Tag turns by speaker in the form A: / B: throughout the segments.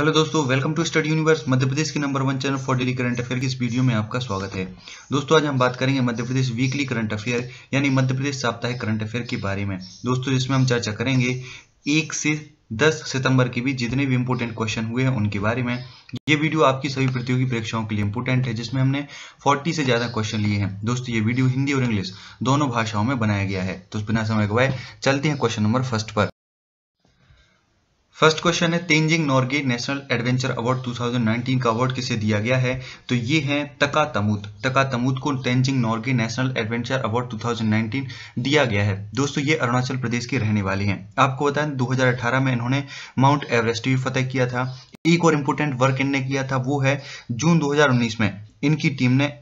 A: hello दोस्तों welcome to study universe Madhya Pradesh के number one channel for daily current affair की इस वीडियो में आपका स्वागत है दोस्तों आज हम बात करेंगे Madhya Pradesh weekly current affair यानी मध्य प्रदेश साप्ताहिक करंट अफेयर के बारे में दोस्तों जिसमें हम चर्चा करेंगे एक से दस सितंबर के बीच जितने भी इंपोर्टेंट क्वेश्चन हुए हैं उनके बारे में ये वीडियो आपकी सभी प्रतियोगी परीक्षाओं के लिए इंपोर्टेंट है जिसमें हमने 40 से ज्यादा क्वेश्चन लिए हैं दोस्तों ये वीडियो हिंदी और इंग्लिश दोनों भाषाओं में बनाया गया है तो बिना समय गवाए चलते हैं क्वेश्चन नंबर फर्स्ट पर फर्स्ट क्वेश्चन है Tenzing Norgay national adventure award 2019 का अवार्ड किसे दिया गया है तो ये है तका तमुद तका तमुद को Tenzing Norgay national adventure award 2019 दिया गया है दोस्तों ये अरुणाचल प्रदेश के रहने वाले हैं आपको बताएं 2018 में इन्होंने माउंट एवरेस्ट भी फतेह किया था एक और इम्पोर्टेंट वर्क इनने किया था वो है जून दो में इनकी टीम ने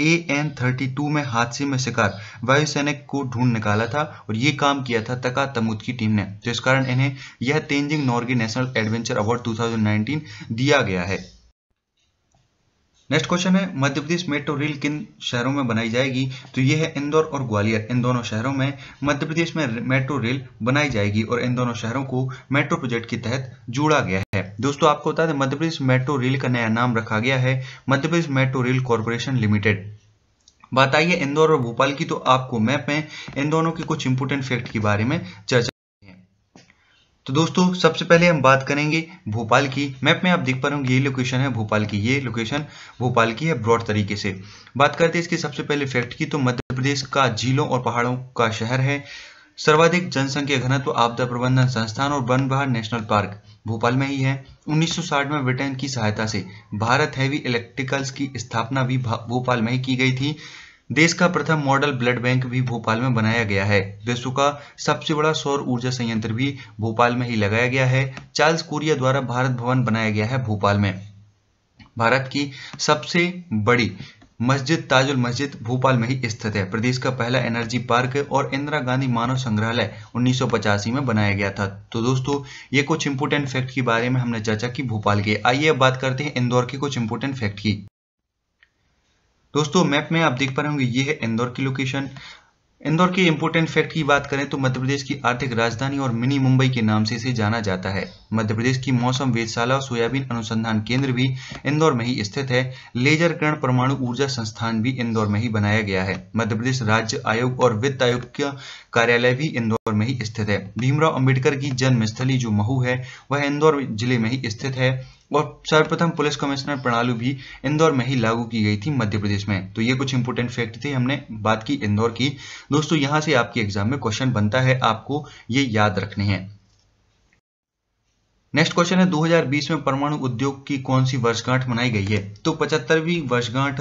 A: ए एन थर्टी टू में हादसे में शिकार वायुसेना को ढूंढ निकाला था और ये काम किया था तका तमुद की टीम ने जिस तो कारण इन्हें यह Tenzing Norgay national adventure award 2019 दिया गया है नेक्स्ट क्वेश्चन है मध्य प्रदेश मेट्रो रेल किन शहरों में बनाई जाएगी तो ये है इंदौर और ग्वालियर इन दोनों शहरों में मध्य प्रदेश में मेट्रो रेल बनाई जाएगी और इन दोनों शहरों को मेट्रो प्रोजेक्ट के तहत जोड़ा गया है दोस्तों आपको बता दें मध्य प्रदेश मेट्रो रेल का नया नाम रखा गया है Madhya Pradesh metro rail corporation limited बात आई है इंदौर और भोपाल की तो आपको मैप में इन दोनों के कुछ इंपोर्टेंट फैक्ट के बारे में चर्चा तो दोस्तों सबसे पहले हम बात करेंगे भोपाल की मैप में आप देख पा रहे होंगे ये लोकेशन है भोपाल की ये लोकेशन भोपाल की है ब्रॉड तरीके से बात करते हैं इसके सबसे पहले फैक्ट की तो मध्य प्रदेश का झीलों और पहाड़ों का शहर है सर्वाधिक जनसंख्या घनत्व आपदा प्रबंधन संस्थान और वन बहार नेशनल पार्क भोपाल में ही है 1960 में ब्रिटेन की सहायता से भारत हैवी इलेक्ट्रिकल्स की स्थापना भी भोपाल में ही की गई थी देश का प्रथम मॉडल ब्लड बैंक भी भोपाल में बनाया गया है विश्व का सबसे बड़ा सौर ऊर्जा संयंत्र भी भोपाल में ही लगाया गया है चार्ल्स कोरिया द्वारा भारत भवन बनाया गया है भोपाल में भारत की सबसे बड़ी मस्जिद ताजुल मस्जिद भोपाल में ही स्थित है प्रदेश का पहला एनर्जी पार्क और इंदिरा गांधी मानव संग्रहालय उन्नीस में बनाया गया था तो दोस्तों ये कुछ इंपोर्टेंट फैक्ट के बारे में हमने चर्चा की भोपाल के आइए अब बात करते हैं इंदौर के कुछ इंपोर्टेंट फैक्ट की दोस्तों मैप में आप देख पा रहे होंगे ये है इंदौर की लोकेशन इंदौर के इम्पोर्टेंट फैक्ट की बात करें तो मध्य प्रदेश की आर्थिक राजधानी और मिनी मुंबई के नाम से इसे जाना जाता है मध्य प्रदेश की मौसम वेदशाला और सोयाबीन अनुसंधान केंद्र भी इंदौर में ही स्थित है लेजर ग्रहण परमाणु ऊर्जा संस्थान भी इंदौर में ही बनाया गया है मध्य प्रदेश राज्य आयोग और वित्त आयोग का कार्यालय भी इंदौर में ही स्थित है भीमराव अम्बेडकर की जन्मस्थली जो महू है वह इंदौर जिले में ही स्थित है और सर्वप्रथम पुलिस कमिश्नर प्रणाली भी इंदौर में ही लागू की गई थी मध्य प्रदेश में तो ये कुछ इंपोर्टेंट फैक्ट थे हमने बात की इंदौर की दोस्तों यहाँ से आपके एग्जाम में क्वेश्चन बनता है आपको ये याद रखने हैं नेक्स्ट क्वेश्चन है 2020 में परमाणु उद्योग की कौन सी वर्षगांठ मनाई गई है तो पचहत्तरवीं वर्षगांठ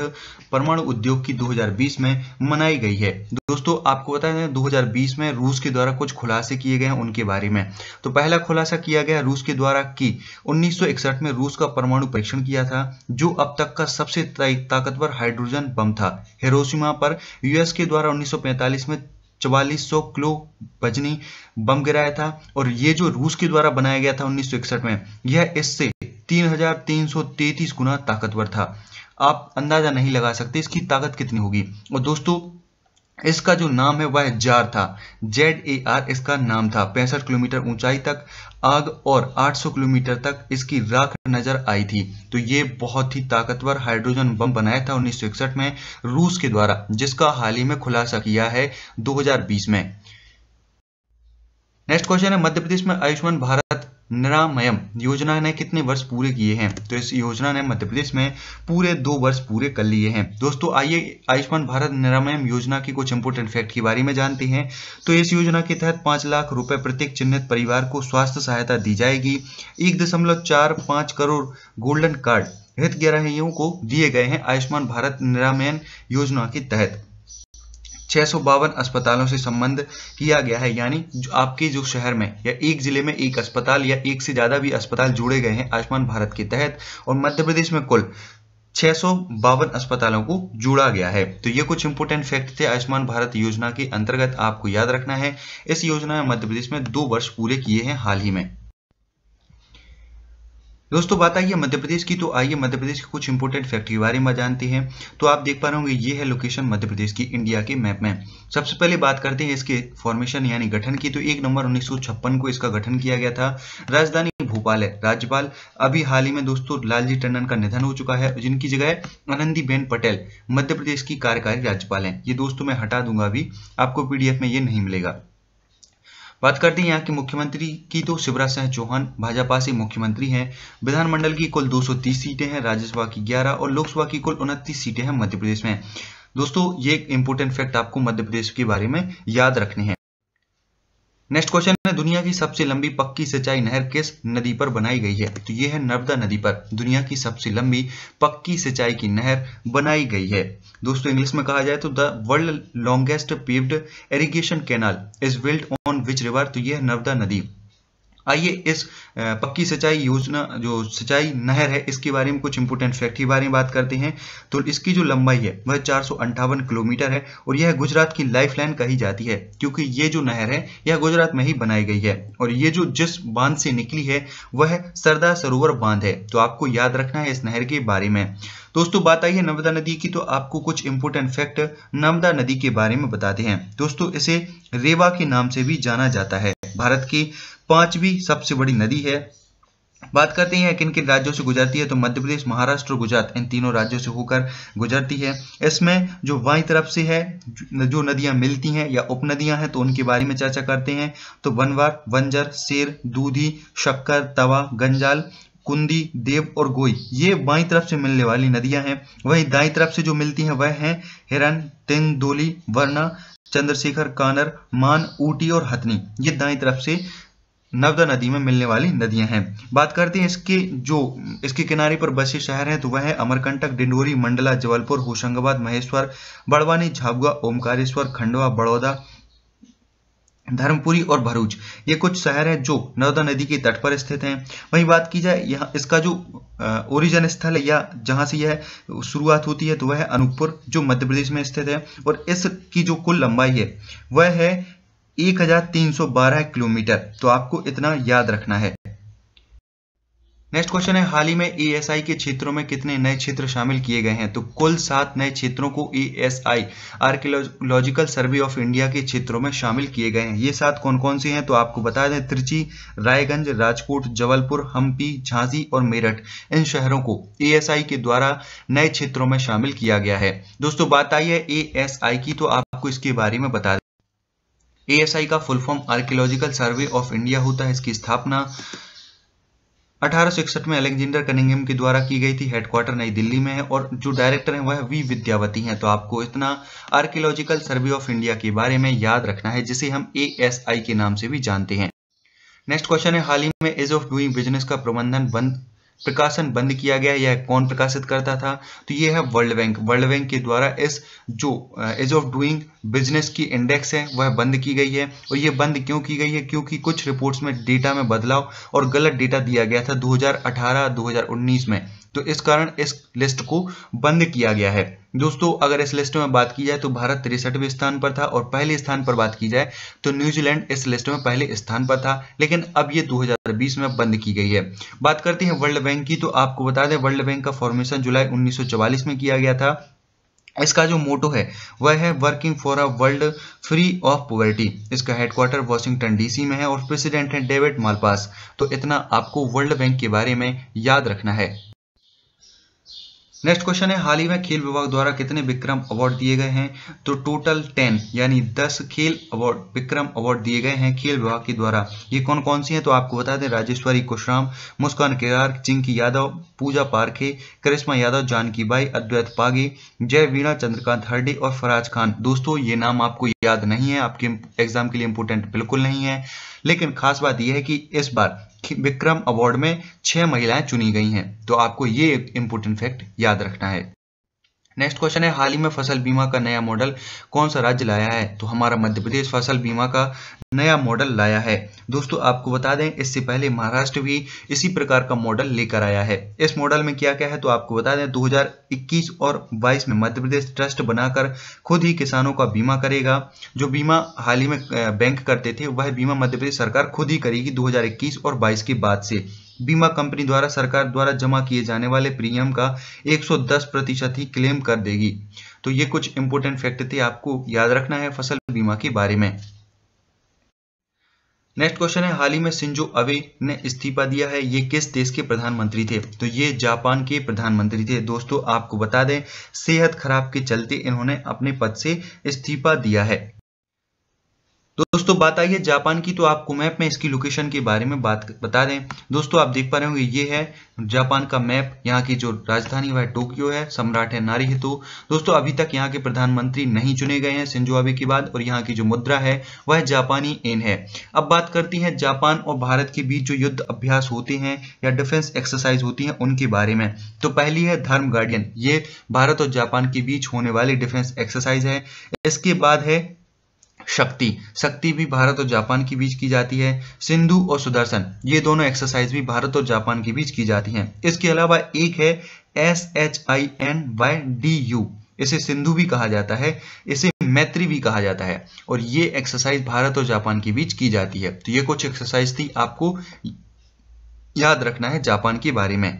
A: परमाणु उद्योग की 2020 में मनाई गई है दोस्तों आपको बता दें 2020 में रूस के द्वारा कुछ खुलासे किए गए हैं उनके बारे में तो पहला खुलासा किया गया रूस के द्वारा कि 1961 में रूस का परमाणु परीक्षण किया था जो अब तक का सबसे ताकतवर हाइड्रोजन बम था हिरोशिमा पर यूएस के द्वारा उन्नीस में चवालीस सौ किलो वजनी बम गिराया था और ये जो रूस के द्वारा बनाया गया था उन्नीस में यह इससे 3,333 गुना ताकतवर था आप अंदाजा नहीं लगा सकते इसकी ताकत कितनी होगी और दोस्तों इसका जो नाम है वह जार था जेड ए आर इसका नाम था पैंसठ किलोमीटर ऊंचाई तक आग और 800 किलोमीटर तक इसकी राख नजर आई थी तो ये बहुत ही ताकतवर हाइड्रोजन बम बनाया था 1961 में रूस के द्वारा जिसका हाल ही में खुलासा किया है 2020 में नेक्स्ट क्वेश्चन है मध्य प्रदेश में आयुष्मान भारत निरामयम योजना ने कितने वर्ष पूरे किए हैं तो इस योजना ने मध्य प्रदेश में पूरे दो वर्ष पूरे कर लिए हैं दोस्तों आइए आयुष्मान भारत निरामयम योजना की कुछ इंपोर्टेंट फैक्ट के बारे में जानते हैं तो इस योजना के तहत पाँच लाख रुपए प्रत्येक चिन्हित परिवार को स्वास्थ्य सहायता दी जाएगी एक दशमलव चार करोड़ गोल्डन कार्ड हितग्राहियों को दिए गए हैं आयुष्मान भारत निरामयन योजना के तहत छः अस्पतालों से संबंध किया गया है यानी जो आपके जो शहर में या एक जिले में एक अस्पताल या एक से ज़्यादा भी अस्पताल जुड़े गए हैं आयुष्मान भारत के तहत और मध्य प्रदेश में कुल छः अस्पतालों को जोड़ा गया है तो ये कुछ इंपोर्टेंट फैक्ट थे आयुष्मान भारत योजना के अंतर्गत आपको याद रखना है इस योजना में मध्य प्रदेश में दो वर्ष पूरे किए हैं हाल ही में दोस्तों बात आई है मध्य प्रदेश की तो आइए मध्य प्रदेश के कुछ इंपोर्टेंट फैक्ट्री के बारे में जानते हैं तो आप देख पा रहे होंगे ये है लोकेशन मध्य प्रदेश की इंडिया के मैप में सबसे पहले बात करते हैं इसके फॉर्मेशन यानी गठन की तो एक नंबर उन्नीस को इसका गठन किया गया था राजधानी भोपाल है राज्यपाल अभी हाल ही में दोस्तों लालजी टंडन का निधन हो चुका है जिनकी जगह बेन पटेल मध्य प्रदेश की कार्यकारी राज्यपाल है ये दोस्तों मैं हटा दूंगा अभी आपको पीडीएफ में ये नहीं मिलेगा बात करते हैं यहाँ की मुख्यमंत्री की तो शिवराज सिंह चौहान भाजपा से मुख्यमंत्री हैं विधानमंडल की कुल 230 सीटें हैं राज्यसभा की 11 और लोकसभा की कुल उनतीस सीटें हैं मध्य प्रदेश में दोस्तों ये एक इम्पोर्टेंट फैक्ट आपको मध्य प्रदेश के बारे में याद रखने हैं नेक्स्ट क्वेश्चन है दुनिया की सबसे लंबी पक्की सिंचाई नहर किस नदी पर बनाई गई है तो ये है नर्मदा नदी पर दुनिया की सबसे लंबी पक्की सिंचाई की नहर बनाई गई है दोस्तों इंग्लिश में कहा जाए तो the world longest paved irrigation canal is built on which river तो ये है नर्मदा नदी आइए इस पक्की सिंचाई योजना जो सिंचाई नहर है इसके बारे में कुछ इंपोर्टेंट फैक्ट के बारे में बात करते हैं तो इसकी जो लंबाई है वह चार किलोमीटर है और यह गुजरात की लाइफलाइन कही जाती है क्योंकि ये जो नहर है यह गुजरात में ही बनाई गई है और ये जो जिस बांध से निकली है वह सरदार सरोवर बांध है तो आपको याद रखना है इस नहर के बारे में दोस्तों बात आई है नर्मदा नदी की तो आपको कुछ इंपोर्टेंट फैक्ट नर्मदा नदी के बारे में बताते हैं दोस्तों इसे रेवा के नाम से भी जाना जाता है भारत की पांचवी सबसे बड़ी नदी है बात करते हैं किन किन राज्यों से गुजरती है तो मध्य प्रदेश महाराष्ट्र और गुजरात इन तीनों राज्यों से होकर गुजरती है इसमें जो वाई तरफ से है जो नदियां मिलती हैं या उपनदियां हैं तो उनके बारे में चर्चा करते हैं तो वनवार वंजर शेर दूधी शक्कर तवा गंजाल कुंदी देव और गोई ये बाई तरफ से मिलने वाली नदियां हैं वहीं दाई तरफ से जो मिलती हैं वह हैं हिरन तेंदोली वर्णा चंद्रशेखर कानर मान ऊटी और हथनी ये दाई तरफ से नर्मदा नदी में मिलने वाली नदियां हैं बात करते हैं इसके जो इसके किनारे पर बसे शहर हैं तो वह है अमरकंटक डिंडोरी मंडला जबलपुर होशंगाबाद महेश्वर बड़वानी झाबुआ ओमकारेश्वर खंडवा बड़ौदा धर्मपुरी और भरूच ये कुछ शहर हैं जो नर्मदा नदी के तट पर स्थित हैं वहीं बात की जाए यहाँ इसका जो ओरिजिन स्थल है या जहाँ से यह शुरुआत होती है तो वह है अनूपपुर जो मध्य प्रदेश में स्थित है और इसकी जो कुल लंबाई है वह है 1312 किलोमीटर तो आपको इतना याद रखना है नेक्स्ट क्वेश्चन है हाल ही में ई के क्षेत्रों में कितने नए क्षेत्र शामिल किए गए हैं तो कुल सात नए क्षेत्रों को ASI archaeological survey of India के क्षेत्रों में शामिल किए गए हैं ये सात कौन कौन से हैं तो आपको बता दें त्रिची रायगंज राजकोट जबलपुर हम्पी झांसी और मेरठ इन शहरों को ई के द्वारा नए क्षेत्रों में शामिल किया गया है दोस्तों बात आई है ईएसआई की तो आपको इसके बारे में बता दें ए का full form archaeological survey of India होता है इसकी स्थापना 1861 में अलेक्जेंडर कनिंगम के द्वारा की गई थी हेडक्वार्टर नई दिल्ली में है और जो डायरेक्टर हैं वह वी विद्यावती हैं तो आपको इतना आर्कियोलॉजिकल सर्वे ऑफ इंडिया के बारे में याद रखना है जिसे हम ए के नाम से भी जानते हैं नेक्स्ट क्वेश्चन है हाल ही में इज ऑफ डूइंग बिजनेस का प्रबंधन बंद प्रकाशन बंद किया गया यह कौन प्रकाशित करता था तो ये है वर्ल्ड बैंक वर्ल्ड बैंक के द्वारा इस जो एज ऑफ डूइंग बिजनेस की इंडेक्स है वह बंद की गई है और ये बंद क्यों की गई है क्योंकि कुछ रिपोर्ट्स में डेटा में बदलाव और गलत डेटा दिया गया था 2018-2019 में तो इस कारण इस लिस्ट को बंद किया गया है दोस्तों अगर इस लिस्ट में बात की जाए तो भारत तिरसठवें स्थान पर था और पहले स्थान पर बात की जाए तो न्यूजीलैंड इस लिस्ट में पहले स्थान पर था लेकिन अब ये 2020 में बंद की गई है बात करते हैं वर्ल्ड बैंक की तो आपको बता दें वर्ल्ड बैंक का फॉर्मेशन जुलाई उन्नीस में किया गया था इसका जो मोटो है वह है working for a world free of poverty इसका हेडक्वार्टर वॉशिंगटन डीसी में है और प्रेसिडेंट है डेविड मालपास तो इतना आपको वर्ल्ड बैंक के बारे में याद रखना है नेक्स्ट क्वेश्चन है हाल ही में खेल विभाग द्वारा कितने विक्रम अवार्ड दिए गए हैं तो टोटल टेन यानी दस खेल अवार्ड विक्रम अवार्ड दिए गए हैं खेल विभाग के द्वारा ये कौन कौन सी हैं तो आपको बता दें राजेश्वरी कुशराम मुस्कान केदार चिंकी यादव पूजा पारखे करिश्मा यादव जानकी बाई अद्वैत पागे जय वीणा चंद्रकांत हर्डे और फराज खान दोस्तों ये नाम आपको याद नहीं है आपके एग्जाम के लिए इंपोर्टेंट बिल्कुल नहीं है लेकिन खास बात यह है कि इस बार विक्रम अवार्ड में छह महिलाएं चुनी गई हैं तो आपको ये इंपोर्टेंट फैक्ट याद रखना है नेक्स्ट क्वेश्चन है हाल ही में फसल बीमा का नया मॉडल कौन सा राज्य लाया है तो हमारा मध्य प्रदेश फसल बीमा का नया मॉडल लाया है दोस्तों आपको बता दें इससे पहले महाराष्ट्र भी इसी प्रकार का मॉडल लेकर आया है इस मॉडल में क्या क्या है तो आपको बता दें 2021 और 22 में मध्य प्रदेश ट्रस्ट बनाकर खुद ही किसानों का बीमा करेगा जो बीमा हाल ही में बैंक करते थे वह बीमा मध्य प्रदेश सरकार खुद ही करेगी दो और बाईस के बाद से बीमा कंपनी द्वारा सरकार द्वारा जमा किए जाने वाले प्रीमियम का 110 प्रतिशत ही क्लेम कर देगी तो ये कुछ इंपोर्टेंट फैक्ट थे आपको याद रखना है फसल बीमा के बारे में नेक्स्ट क्वेश्चन है हाल ही में सिंजो अबे ने इस्तीफा दिया है ये किस देश के प्रधानमंत्री थे तो ये जापान के प्रधानमंत्री थे दोस्तों आपको बता दें सेहत खराब के चलते इन्होंने अपने पद से इस्तीफा दिया है दोस्तों बात आई है जापान की तो आपको मैप में इसकी लोकेशन के बारे में बात बता दें दोस्तों आप देख पा रहे होंगे ये है जापान का मैप यहाँ की जो राजधानी वह टोक्यो है सम्राट है नारी हितो दोस्तों अभी तक यहाँ के प्रधानमंत्री नहीं चुने गए हैं सिंजुआबे के बाद और यहाँ की जो मुद्रा है वह जापानी एन है अब बात करती है जापान और भारत के बीच जो युद्ध अभ्यास होते हैं या डिफेंस एक्सरसाइज होती है उनके बारे में तो पहली है धर्म गार्डियन ये भारत और जापान के बीच होने वाली डिफेंस एक्सरसाइज है इसके बाद है शक्ति शक्ति भी भारत और जापान के बीच की जाती है सिंधु और सुदर्शन ये दोनों एक्सरसाइज भी भारत और जापान के बीच की जाती हैं इसके अलावा एक है S H I N Y D U इसे सिंधु भी कहा जाता है इसे मैत्री भी कहा जाता है और ये एक्सरसाइज भारत और जापान के बीच की जाती है तो ये कुछ एक्सरसाइज थी आपको याद रखना है जापान के बारे में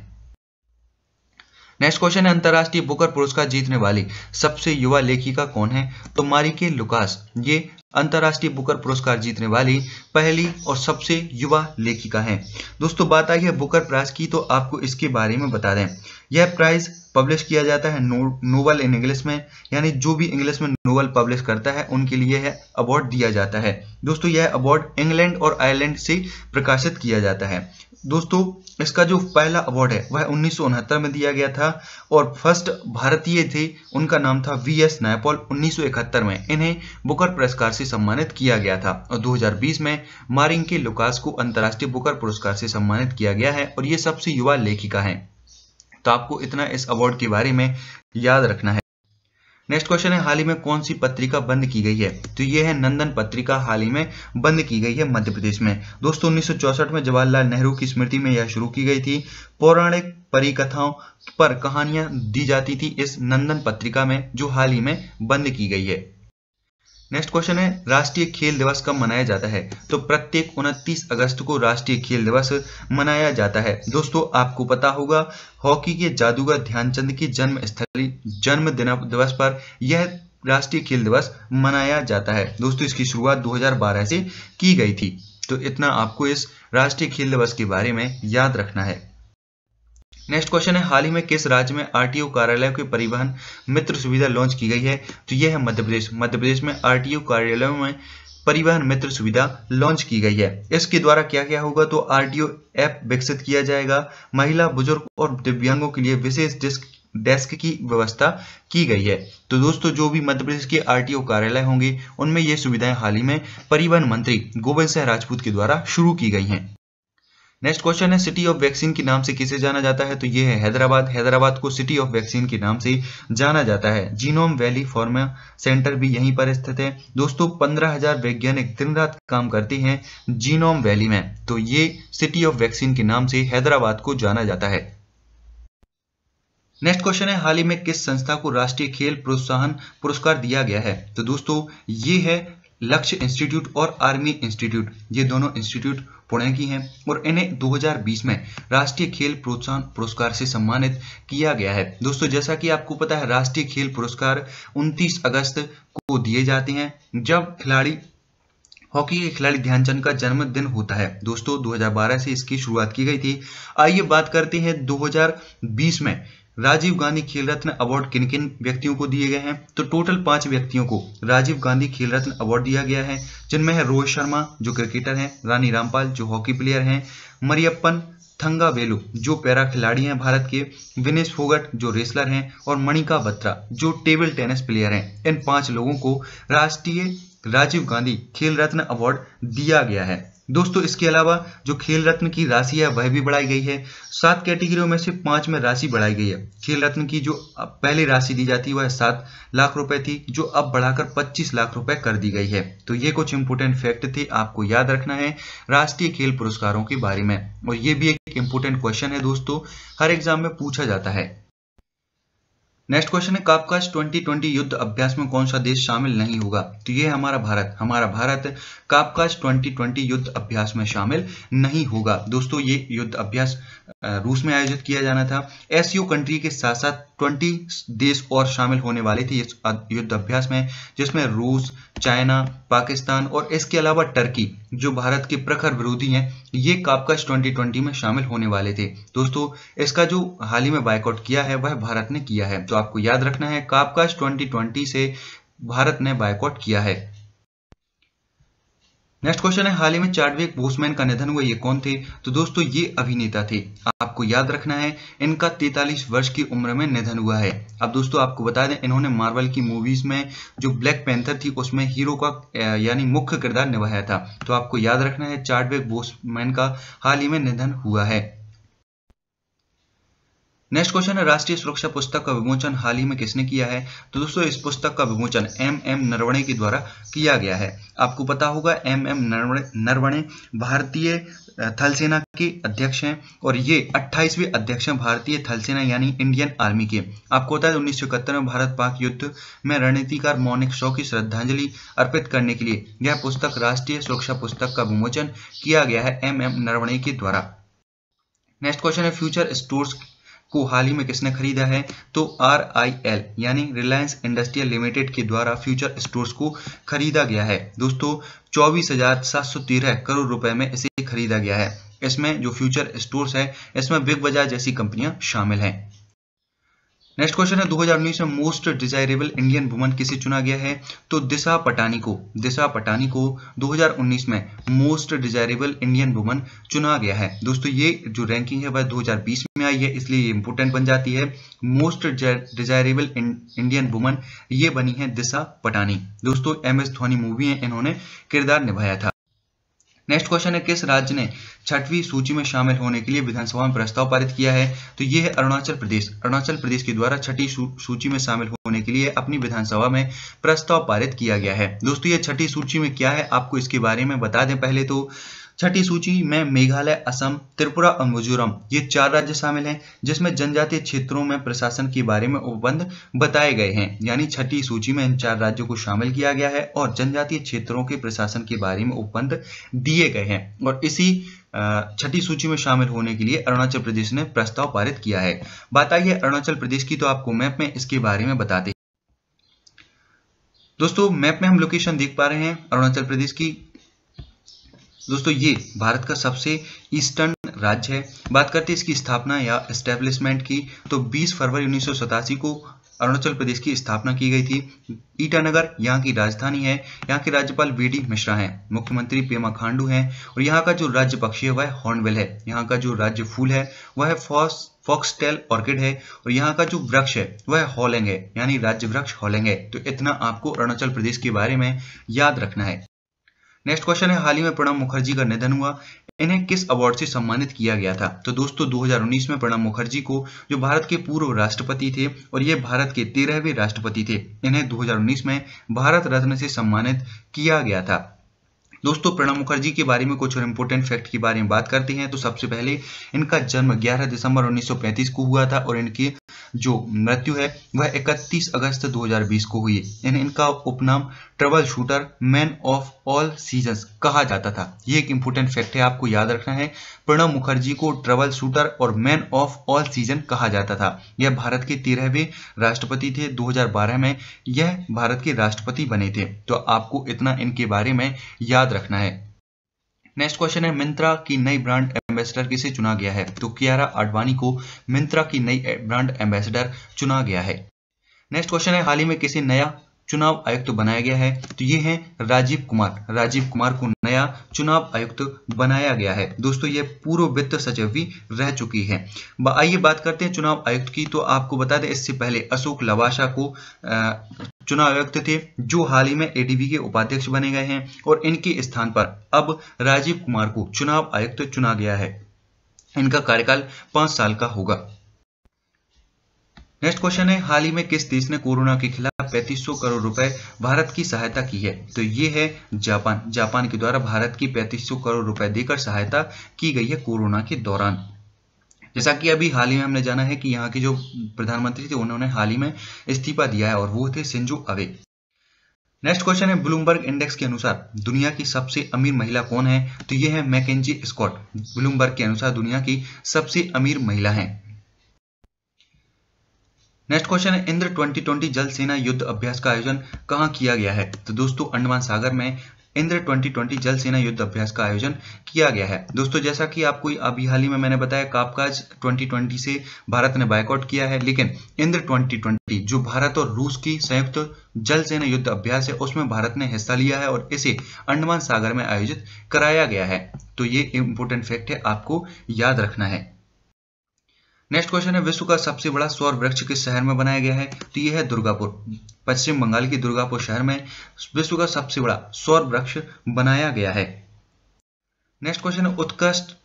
A: नेक्स्ट क्वेश्चन है अंतर्राष्ट्रीय बुकर पुरस्कार जीतने वाली सबसे युवा लेखिका कौन है तो मारिके लुकास ये अंतर्राष्ट्रीय बुकर पुरस्कार जीतने वाली पहली और सबसे युवा लेखिका हैं दोस्तों बात आई है बुकर प्रास की तो आपको इसके बारे में बता दें यह प्राइज पब्लिश किया जाता है नोवल इन इंग्लिश में यानी जो भी इंग्लिश में नोवल पब्लिश करता है उनके लिए है अवार्ड दिया जाता है दोस्तों यह अवार्ड इंग्लैंड और आयरलैंड से प्रकाशित किया जाता है दोस्तों इसका जो पहला अवार्ड है वह उन्नीस में दिया गया था और फर्स्ट भारतीय थे उनका नाम था वी एस नायपॉल उन्नीस में इन्हें बुकर पुरस्कार से सम्मानित किया गया था और 2020 में मारिंग के लुकास को अंतर्राष्ट्रीय बुकर पुरस्कार से सम्मानित किया गया है और ये सबसे युवा लेखिका हैं तो आपको इतना इस अवार्ड के बारे में याद रखना है नेक्स्ट क्वेश्चन है हाल ही में कौन सी पत्रिका बंद की गई है तो ये है नंदन पत्रिका हाल ही में बंद की गई है मध्य प्रदेश में दोस्तों उन्नीस में जवाहरलाल नेहरू की स्मृति में यह शुरू की गई थी पौराणिक परिकथाओं पर कहानियां दी जाती थी इस नंदन पत्रिका में जो हाल ही में बंद की गई है नेक्स्ट क्वेश्चन है राष्ट्रीय खेल दिवस कब मनाया जाता है तो प्रत्येक उनतीस अगस्त को राष्ट्रीय खेल दिवस मनाया जाता है दोस्तों आपको पता होगा हॉकी के जादूगर ध्यानचंद की जन्म स्थली जन्म दिवस पर यह राष्ट्रीय खेल दिवस मनाया जाता है दोस्तों इसकी शुरुआत 2012 से की गई थी तो इतना आपको इस राष्ट्रीय खेल दिवस के बारे में याद रखना है नेक्स्ट क्वेश्चन है हाल ही में किस राज्य में आरटीओ कार्यालय की परिवहन मित्र सुविधा लॉन्च की गई है तो यह है मध्य प्रदेश मध्य प्रदेश में आरटीओ कार्यालयों में परिवहन मित्र सुविधा लॉन्च की गई है इसके द्वारा क्या क्या होगा तो आरटीओ ऐप विकसित किया जाएगा महिला बुजुर्ग और दिव्यांगों के लिए विशेष डिस्क डेस्क की व्यवस्था की गई है तो दोस्तों जो भी मध्य प्रदेश के आरटीओ कार्यालय होंगे उनमें ये सुविधाएं हाल ही में परिवहन मंत्री गोविंद सिंह राजपूत के द्वारा शुरू की गई हैं नेक्स्ट क्वेश्चन है सिटी ऑफ वैक्सीन के नाम से किसे जाना जाता है तो ये है हैदराबाद हैदराबाद को सिटी ऑफ वैक्सीन के नाम से जाना जाता है जीनोम वैली फार्मा सेंटर भी यहीं पर स्थित है दोस्तों 15,000 वैज्ञानिक दिन रात काम करते हैं जीनोम वैली में तो ये सिटी ऑफ वैक्सीन के नाम से हैदराबाद को जाना जाता है नेक्स्ट क्वेश्चन है हाल ही में किस संस्था को राष्ट्रीय खेल प्रोत्साहन पुरस्कार दिया गया है तो दोस्तों ये है लक्ष्य इंस्टीट्यूट और आर्मी इंस्टीट्यूट ये दोनों इंस्टीट्यूट पुणे की हैं और इन्हें 2020 में राष्ट्रीय खेल प्रोत्साहन पुरस्कार से सम्मानित किया गया है दोस्तों जैसा कि आपको पता है राष्ट्रीय खेल पुरस्कार 29 अगस्त को दिए जाते हैं जब खिलाड़ी हॉकी के खिलाड़ी ध्यानचंद का जन्मदिन होता है दोस्तों 2012 से इसकी शुरुआत की गई थी आइए बात करते हैं 2020 में राजीव गांधी खेल रत्न अवार्ड किन किन व्यक्तियों को दिए गए हैं तो टोटल पांच व्यक्तियों को राजीव गांधी खेल रत्न अवार्ड दिया गया है जिनमें है रोहित शर्मा जो क्रिकेटर हैं रानी रामपाल जो हॉकी प्लेयर हैं मरियप्पन थंगा वेलू जो पैरा खिलाड़ी हैं भारत के विनेश फोगट जो रेसलर हैं और मणिका बत्रा जो टेबल टेनिस प्लेयर हैं इन पांच लोगों को राष्ट्रीय राजीव गांधी खेल रत्न अवार्ड दिया गया है दोस्तों इसके अलावा जो खेल रत्न की राशि है वह भी बढ़ाई गई है सात कैटेगरियों में से पांच में राशि बढ़ाई गई है खेल रत्न की जो पहले राशि दी जाती है वह सात लाख रुपए थी जो अब बढ़ाकर पच्चीस लाख रुपए कर दी गई है तो ये कुछ इंपोर्टेंट फैक्ट थे आपको याद रखना है राष्ट्रीय खेल पुरस्कारों के बारे में और ये भी एक इंपोर्टेंट क्वेश्चन है दोस्तों हर एग्जाम में पूछा जाता है नेक्स्ट क्वेश्चन है कापकाज 2020 युद्ध अभ्यास में कौन सा देश शामिल नहीं होगा तो ये हमारा भारत हमारा भारत कापकाज 2020 युद्ध अभ्यास में शामिल नहीं होगा दोस्तों ये युद्ध अभ्यास रूस में आयोजित किया जाना था एस कंट्री के साथ साथ 20 देश और शामिल होने वाले थे इस युद्ध अभ्यास में जिसमें रूस चाइना पाकिस्तान और इसके अलावा टर्की जो भारत के प्रखर विरोधी हैं ये ट्वेंटी 2020 में शामिल होने वाले थे दोस्तों इसका जो हाल ही में बायकॉट किया है वह भारत ने किया है तो आपको याद रखना है ट्वेंटी 2020 से भारत ने बायकॉट किया है नेक्स्ट क्वेश्चन है हाल ही में चार्डविक बोसमैन का निधन हुआ ये कौन थे तो दोस्तों ये अभिनेता थे आपको याद रखना है इनका 43 वर्ष की उम्र में निधन हुआ है अब दोस्तों आपको बता दें इन्होंने मार्वल की मूवीज में जो ब्लैक पैंथर थी उसमें हीरो का यानी मुख्य किरदार निभाया था तो आपको याद रखना है चार्डविक बोसमैन का हाल ही में निधन हुआ है नेक्स्ट क्वेश्चन है राष्ट्रीय सुरक्षा पुस्तक का विमोचन हाल ही में किसने किया है तो दोस्तों इस पुस्तक का विमोचन एम एम नरवणे के द्वारा किया गया है आपको पता होगा एम एम नरवणे भारतीय थल सेना के अध्यक्ष हैं और ये 28वें अध्यक्ष हैं भारतीय थल सेना यानी इंडियन आर्मी के आपको पता है उन्नीस में भारत पाक युद्ध में रणनीतिकार मौनिक शॉ की श्रद्धांजलि अर्पित करने के लिए यह पुस्तक राष्ट्रीय सुरक्षा पुस्तक का विमोचन किया गया है एम एम नरवणे के द्वारा नेक्स्ट क्वेश्चन है फ्यूचर स्टोर्स को हाल ही में किसने खरीदा है तो आर आई एल यानी रिलायंस इंडस्ट्रियल लिमिटेड के द्वारा फ्यूचर स्टोर्स को खरीदा गया है दोस्तों चौबीस हजार सात सौ तेरह करोड़ रुपए में इसे खरीदा गया है इसमें जो फ्यूचर स्टोर्स है इसमें बिग बाजार जैसी कंपनियां शामिल हैं नेक्स्ट क्वेश्चन है 2019 में मोस्ट डिजायरेबल इंडियन वुमन किसे चुना गया है तो दिशा पटानी को दिशा पटानी को 2019 में मोस्ट डिजायरेबल इंडियन वुमन चुना गया है दोस्तों ये जो रैंकिंग है वह 2020 में आई है इसलिए ये इंपोर्टेंट बन जाती है मोस्ट डिजायरेबल इंडियन वुमन ये बनी है दिशा पटानी दोस्तों एम एस धोनी मूवी है इन्होंने किरदार निभाया था नेक्स्ट क्वेश्चन है किस राज्य ने छठवीं सूची में शामिल होने के लिए विधानसभा में प्रस्ताव पारित किया है तो ये है अरुणाचल प्रदेश अरुणाचल प्रदेश के द्वारा छठी सूची में शामिल होने के लिए अपनी विधानसभा में प्रस्ताव पारित किया गया है दोस्तों ये छठी सूची में क्या है आपको इसके बारे में बता दें पहले तो छठी सूची में मेघालय असम त्रिपुरा और मिजोरम ये चार राज्य शामिल हैं जिसमें जनजातीय क्षेत्रों में प्रशासन के बारे में उपबंध बताए गए हैं यानी छठी सूची में इन चार राज्यों को शामिल किया गया है और जनजातीय क्षेत्रों के प्रशासन के बारे में उपबंध दिए गए हैं और इसी छठी सूची में शामिल होने के लिए अरुणाचल प्रदेश ने प्रस्ताव पारित किया है बात आई है अरुणाचल प्रदेश की तो आपको मैप में इसके बारे में बताते दोस्तों मैप में हम लोकेशन देख पा रहे हैं अरुणाचल प्रदेश की दोस्तों ये भारत का सबसे ईस्टर्न राज्य है बात करते हैं इसकी स्थापना या एस्टेब्लिशमेंट की तो 20 फरवरी उन्नीस को अरुणाचल प्रदेश की स्थापना की गई थी ईटानगर यहाँ की राजधानी है यहाँ के राज्यपाल बी डी मिश्रा हैं मुख्यमंत्री पेमा खांडू हैं और यहाँ का जो राज्य पक्षी है वह हॉर्नवेल है यहाँ का जो राज्य फूल है वह फॉस फॉक्सटेल ऑर्किड है और यहाँ का जो वृक्ष है वह हॉलेंग है यानी राज्य वृक्ष हॉलेंग है तो इतना आपको अरुणाचल प्रदेश के बारे में याद रखना है नेक्स्ट क्वेश्चन है हाल ही में प्रणब मुखर्जी का निधन हुआ इन्हें किस अवार्ड से सम्मानित किया गया था तो दोस्तों 2019 में प्रणब मुखर्जी को जो भारत के पूर्व राष्ट्रपति थे और ये भारत के तेरहवें राष्ट्रपति थे इन्हें 2019 में भारत रत्न से सम्मानित किया गया था दोस्तों प्रणब मुखर्जी के बारे में कुछ और इम्पोर्टेंट फैक्ट के बारे में बात करते हैं तो सबसे पहले इनका जन्म 11 दिसंबर 1935 को हुआ था और इनकी जो मृत्यु है वह 31 अगस्त 2020 को हुई यानी इनका उपनाम trouble shooter man of all season कहा जाता था ये एक इम्पोर्टेंट फैक्ट है आपको याद रखना है प्रणब मुखर्जी को ट्रबल शूटर और मैन ऑफ ऑल सीजन कहा जाता था यह भारत के तेरहवें राष्ट्रपति थे दो में यह भारत के राष्ट्रपति बने थे तो आपको इतना इनके बारे में याद याद रखना है नेक्स्ट क्वेश्चन है मिंत्रा की नई ब्रांड एम्बेसडर किसे चुना गया है तो कियारा आडवाणी को मिंत्रा की नई ब्रांड एम्बेसडर चुना गया है नेक्स्ट क्वेश्चन है हाल ही में किसे नया चुनाव आयुक्त तो बनाया गया है तो ये है राजीव कुमार राजीव कुमार को नया चुनाव आयुक्त तो बनाया गया है दोस्तों ये पूर्व वित्त सचिव भी रह चुकी है आइए बात करते हैं चुनाव आयुक्त की तो आपको बता दें इससे पहले अशोक लवाशा को चुनाव आयुक्त थे जो हाल ही में एडीबी के उपाध्यक्ष बने गए हैं और इनके स्थान पर अब राजीव कुमार को चुनाव आयुक्त चुना गया है इनका कार्यकाल पांच साल का होगा नेक्स्ट क्वेश्चन है हाल ही में किस देश ने कोरोना के खिलाफ 3500 करोड़ रुपए भारत की सहायता की है तो ये है जापान जापान के द्वारा भारत की 3500 करोड़ रुपए देकर सहायता की गई है कोरोना के दौरान जैसा कि अभी हाल ही में हमने जाना है कि यहाँ के जो प्रधानमंत्री थे उन्होंने हाल ही में इस्तीफा दिया है और वो थे सिंजो अवे नेक्स्ट क्वेश्चन है ब्लूमबर्ग इंडेक्स के अनुसार दुनिया की सबसे अमीर महिला कौन है तो ये है मैकेजी स्कॉट ब्लूमबर्ग के अनुसार दुनिया की सबसे अमीर महिला है नेक्स्ट क्वेश्चन है इंद्र 2020 जल सेना युद्ध अभ्यास का आयोजन कहाँ किया गया है तो दोस्तों अंडमान सागर में इंद्र 2020 जल सेना युद्ध अभ्यास का आयोजन किया गया है दोस्तों जैसा कि आपको अभी हाल ही में मैंने बताया कापकाज 2020 से भारत ने बायकॉट किया है लेकिन इंद्र 2020 जो भारत और रूस की संयुक्त तो जल सेना युद्ध अभ्यास है उसमें भारत ने हिस्सा लिया है और इसे अंडमान सागर में आयोजित कराया गया है तो ये इंपॉर्टेंट फैक्ट है आपको याद रखना है नेक्स्ट क्वेश्चन है विश्व का सबसे बड़ा सौर वृक्ष किस शहर में बनाया गया है तो यह है दुर्गापुर पश्चिम बंगाल की दुर्गापुर शहर में विश्व का सबसे बड़ा सौर वृक्ष बनाया गया है नेक्स्ट क्वेश्चन है उत्कृष्ट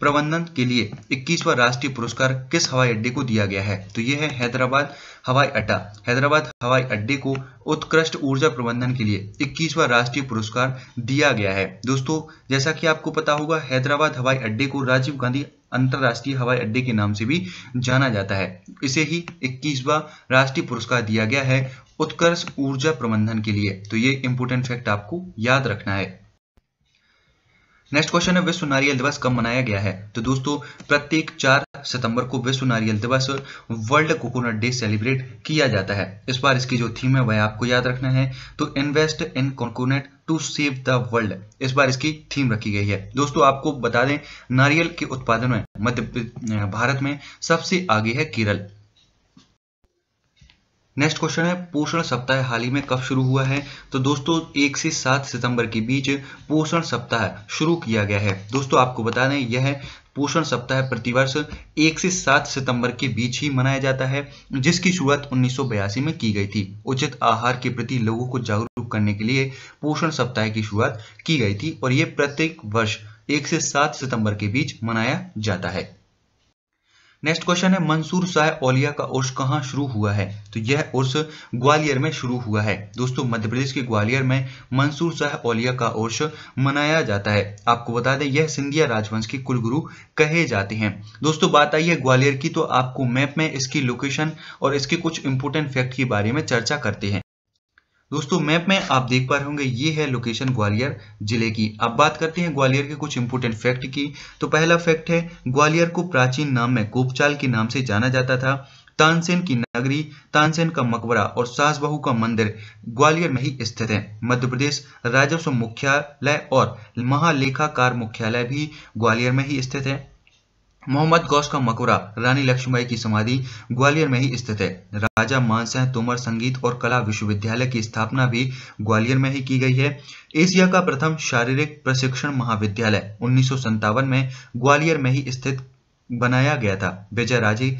A: प्रबंधन के लिए 21वां राष्ट्रीय पुरस्कार किस हवाई अड्डे को दिया गया है तो यह है हैदराबाद हवाई अड्डा हैदराबाद हवाई अड्डे को उत्कृष्ट ऊर्जा प्रबंधन के लिए 21वां राष्ट्रीय पुरस्कार दिया गया है दोस्तों जैसा कि आपको पता होगा हैदराबाद हवाई अड्डे को राजीव गांधी अंतर्राष्ट्रीय हवाई अड्डे के नाम से भी जाना जाता है इसे ही इक्कीसवा राष्ट्रीय पुरस्कार दिया गया है उत्कर्ष ऊर्जा प्रबंधन के लिए तो ये इंपोर्टेंट फैक्ट आपको याद रखना है नेक्स्ट क्वेश्चन है विश्व नारियल दिवस कब मनाया गया है तो दोस्तों प्रत्येक 4 सितंबर को विश्व नारियल दिवस वर्ल्ड कोकोनट डे सेलिब्रेट किया जाता है इस बार इसकी जो थीम है वह आपको याद रखना है तो invest in coconut to save the world इस बार इसकी थीम रखी गई है दोस्तों आपको बता दें नारियल के उत्पादन में मध्य भारत में सबसे आगे है केरल नेक्स्ट क्वेश्चन है पोषण सप्ताह हाल ही में कब शुरू हुआ है तो दोस्तों एक से सात सितंबर के बीच पोषण सप्ताह शुरू किया गया है दोस्तों आपको बता दें यह पोषण सप्ताह प्रतिवर्ष एक से सात सितंबर के बीच ही मनाया जाता है जिसकी शुरुआत उन्नीस में की गई थी उचित आहार के प्रति लोगों को जागरूक करने के लिए पोषण सप्ताह की शुरुआत की गई थी और ये प्रत्येक वर्ष एक से सात सितंबर के बीच मनाया जाता है नेक्स्ट क्वेश्चन है मंसूर शाह ओलिया का उर्स कहाँ शुरू हुआ है तो यह उर्स ग्वालियर में शुरू हुआ है दोस्तों मध्य प्रदेश के ग्वालियर में मंसूर शाह ओलिया का उर्स मनाया जाता है आपको बता दें यह सिंधिया राजवंश के कुलगुरु कहे जाते हैं दोस्तों बात आई है ग्वालियर की तो आपको मैप में इसकी लोकेशन और इसके कुछ इंपोर्टेंट फैक्ट के बारे में चर्चा करते हैं दोस्तों मैप में आप देख पा रहे होंगे ये है लोकेशन ग्वालियर जिले की अब बात करते हैं ग्वालियर के कुछ इंपोर्टेंट फैक्ट की तो पहला फैक्ट है ग्वालियर को प्राचीन नाम में कोपचाल के नाम से जाना जाता था तानसेन की नगरी तानसेन का मकबरा और सासबहु का मंदिर ग्वालियर में ही स्थित है मध्य प्रदेश राजस्व मुख्यालय और महालेखाकार मुख्यालय भी ग्वालियर में ही स्थित है मोहम्मद गौस का मकबरा रानी लक्ष्मीबाई की समाधि ग्वालियर में ही स्थित है राजा मानसिंह तोमर संगीत और कला विश्वविद्यालय की स्थापना भी ग्वालियर में ही की गई है एशिया का प्रथम शारीरिक प्रशिक्षण महाविद्यालय उन्नीस में ग्वालियर में ही स्थित बनाया गया था विजय राजे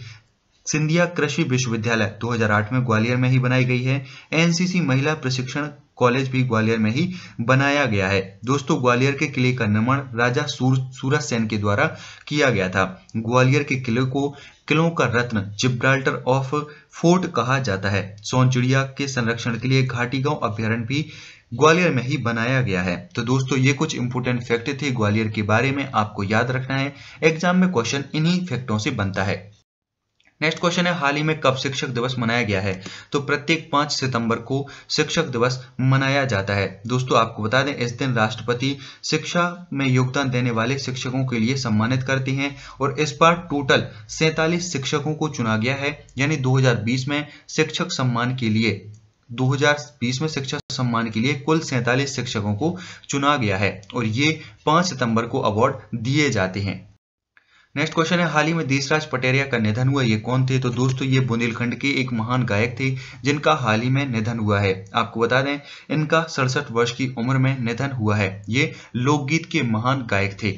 A: सिंधिया कृषि विश्वविद्यालय 2008 में ग्वालियर में ही बनाई गई है एनसीसी महिला प्रशिक्षण कॉलेज भी ग्वालियर में ही बनाया गया है दोस्तों ग्वालियर के किले का निर्माण राजा सूर, सूरज सेन के द्वारा किया गया था ग्वालियर के किले को किलों का रत्न जिब्राल्टर ऑफ फोर्ट कहा जाता है सोन चिड़िया के संरक्षण के लिए घाटी गांव अभ्यारण भी ग्वालियर में ही बनाया गया है तो दोस्तों ये कुछ इंपोर्टेंट फैक्ट थे ग्वालियर के बारे में आपको याद रखना है एग्जाम में क्वेश्चन इन्हीं फैक्टों से बनता है नेक्स्ट क्वेश्चन है हाल ही में कब शिक्षक दिवस मनाया गया है तो प्रत्येक पांच सितंबर को शिक्षक दिवस मनाया जाता है दोस्तों आपको बता दें इस दिन राष्ट्रपति शिक्षा में योगदान देने वाले शिक्षकों के लिए सम्मानित करते हैं और इस बार टोटल सैतालीस शिक्षकों को चुना गया है यानी दो में शिक्षक सम्मान के लिए 2020 में शिक्षक सम्मान के लिए कुल सैतालीस शिक्षकों को चुना गया है और ये 5 सितंबर को अवार्ड दिए जाते हैं नेक्स्ट क्वेश्चन है हाल ही में देशराज पटेरिया का निधन हुआ ये कौन थे तो दोस्तों ये बुंदेलखंड के एक महान गायक थे जिनका हाल ही में निधन हुआ है आपको बता दें इनका सड़सठ वर्ष की उम्र में निधन हुआ है ये लोकगीत के महान गायक थे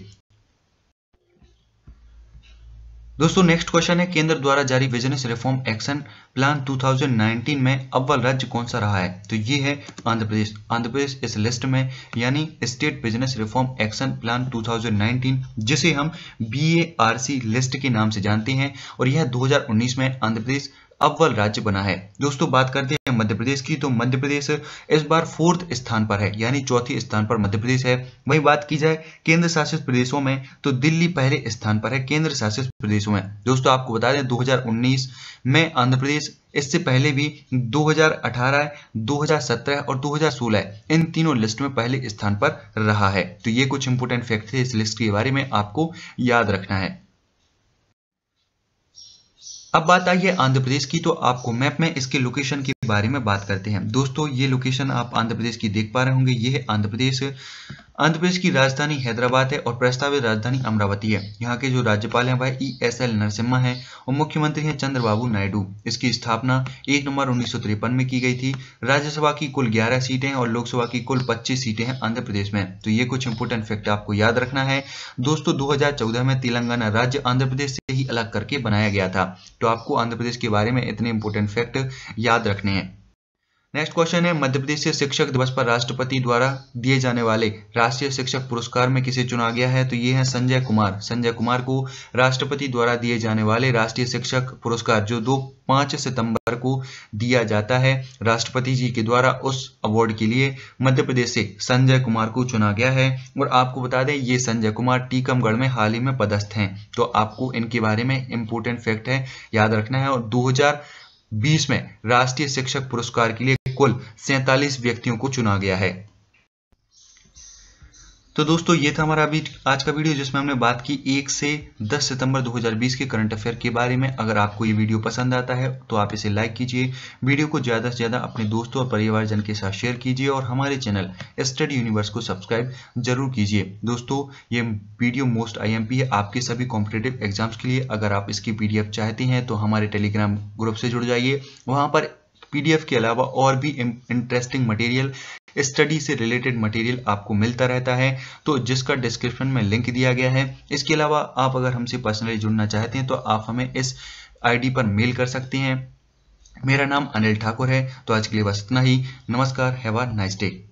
A: दोस्तों नेक्स्ट क्वेश्चन है केंद्र द्वारा जारी बिजनेस रिफॉर्म एक्शन प्लान 2019 में अव्वल राज्य कौन सा रहा है तो ये है आंध्र प्रदेश आंध्र प्रदेश इस लिस्ट में यानी state business reform action plan 2019 जिसे हम बी लिस्ट के नाम से जानते हैं और यह 2019 में आंध्र प्रदेश अव्वल राज्य बना है दोस्तों बात करते हैं मध्य प्रदेश की तो मध्य प्रदेश इस बार फोर्थ स्थान पर है यानी चौथी स्थान पर मध्य प्रदेश है वही बात की जाए केंद्र शासित प्रदेशों में तो दिल्ली पहले स्थान पर है केंद्र शासित प्रदेशों में दोस्तों आपको बता दें दो में आंध्र प्रदेश इससे पहले भी 2018, 2017 और 2016 इन तीनों लिस्ट में पहले स्थान पर रहा है तो ये कुछ इंपोर्टेंट फैक्ट थे इस लिस्ट के बारे में आपको याद रखना है अब बात आई है आंध्र प्रदेश की तो आपको मैप में इसके लोकेशन के बारे में बात करते हैं दोस्तों ये लोकेशन आप आंध्र प्रदेश की देख पा रहे होंगे ये है आंध्र प्रदेश आंध्र प्रदेश की राजधानी हैदराबाद है और प्रस्तावित राजधानी अमरावती है यहाँ के जो राज्यपाल हैं वह ई एस एल नरसिम्हा हैं और मुख्यमंत्री हैं चंद्रबाबू नायडू इसकी स्थापना 1 नवंबर उन्नीस में की गई थी राज्यसभा की कुल 11 सीटें हैं और लोकसभा की कुल 25 सीटें हैं आंध्र प्रदेश में तो ये कुछ इंपोर्टेंट फैक्ट आपको याद रखना है दोस्तों दो में तेलंगाना राज्य आंध्र प्रदेश से ही अलग करके बनाया गया था तो आपको आंध्र प्रदेश के बारे में इतने इंपोर्टेंट फैक्ट याद रखने हैं नेक्स्ट क्वेश्चन है मध्य प्रदेश शिक्षक दिवस पर राष्ट्रपति द्वारा दिए जाने वाले राष्ट्रीय शिक्षक पुरस्कार में किसे चुना गया है तो ये है संजय कुमार संजय कुमार को राष्ट्रपति द्वारा दिए जाने वाले राष्ट्रीय शिक्षक पुरस्कार जो दो पांच सितंबर को दिया जाता है राष्ट्रपति जी के द्वारा उस अवार्ड के लिए मध्य प्रदेश से संजय कुमार को चुना गया है और आपको बता दें ये संजय कुमार टीकमगढ़ में हाल ही में पदस्थ हैं तो आपको इनके बारे में इंपोर्टेंट फैक्ट है याद रखना है और दो 2020 में राष्ट्रीय शिक्षक पुरस्कार के लिए कुल सैतालीस व्यक्तियों को चुना गया है तो दोस्तों ये था हमारा अभी आज का वीडियो जिसमें हमने बात की एक से 10 सितंबर 2020 के करंट अफेयर के बारे में अगर आपको ये वीडियो पसंद आता है तो आप इसे लाइक कीजिए वीडियो को ज़्यादा से ज़्यादा अपने दोस्तों और परिवारजन के साथ शेयर कीजिए और हमारे चैनल स्टडी यूनिवर्स को सब्सक्राइब जरूर कीजिए दोस्तों ये वीडियो मोस्ट आई है आपके सभी कॉम्पिटेटिव एग्जाम्स के लिए अगर आप इसकी पी चाहते हैं तो हमारे टेलीग्राम ग्रुप से जुड़ जाइए वहाँ पर पी के अलावा और भी इंटरेस्टिंग मटेरियल स्टडी से रिलेटेड मटेरियल आपको मिलता रहता है तो जिसका डिस्क्रिप्शन में लिंक दिया गया है इसके अलावा आप अगर हमसे पर्सनली जुड़ना चाहते हैं तो आप हमें इस आईडी पर मेल कर सकते हैं मेरा नाम अनिल ठाकुर है तो आज के लिए बस इतना ही नमस्कार हैव अ नाइस डे